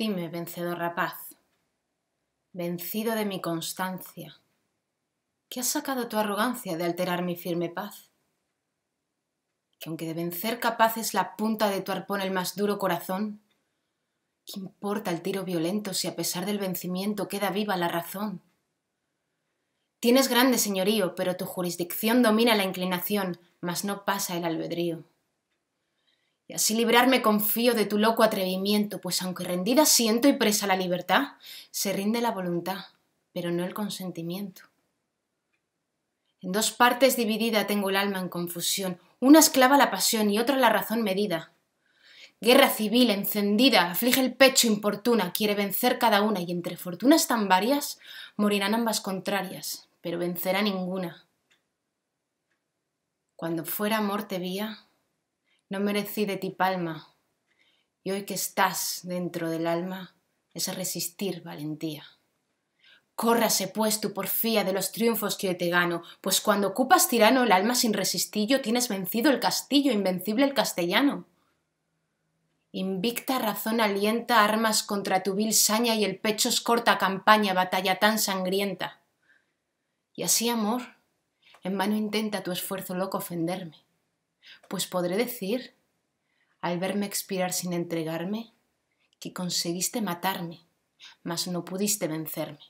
Dime, vencedor rapaz, vencido de mi constancia, ¿qué ha sacado tu arrogancia de alterar mi firme paz? Que aunque de vencer capaz es la punta de tu arpón el más duro corazón, ¿qué importa el tiro violento si a pesar del vencimiento queda viva la razón? Tienes grande señorío, pero tu jurisdicción domina la inclinación, mas no pasa el albedrío y así librarme confío de tu loco atrevimiento, pues aunque rendida siento y presa la libertad, se rinde la voluntad, pero no el consentimiento. En dos partes dividida tengo el alma en confusión, una esclava la pasión y otra la razón medida. Guerra civil encendida, aflige el pecho importuna, quiere vencer cada una y entre fortunas tan varias morirán ambas contrarias, pero vencerá ninguna. Cuando fuera amor te vía, no merecí de ti palma, y hoy que estás dentro del alma, es resistir valentía. Córrase pues tu porfía de los triunfos que hoy te gano, pues cuando ocupas tirano el alma sin resistillo, tienes vencido el castillo, invencible el castellano. Invicta razón alienta armas contra tu vil saña y el pecho es corta campaña, batalla tan sangrienta. Y así, amor, en vano intenta tu esfuerzo loco ofenderme. Pues podré decir, al verme expirar sin entregarme, que conseguiste matarme, mas no pudiste vencerme.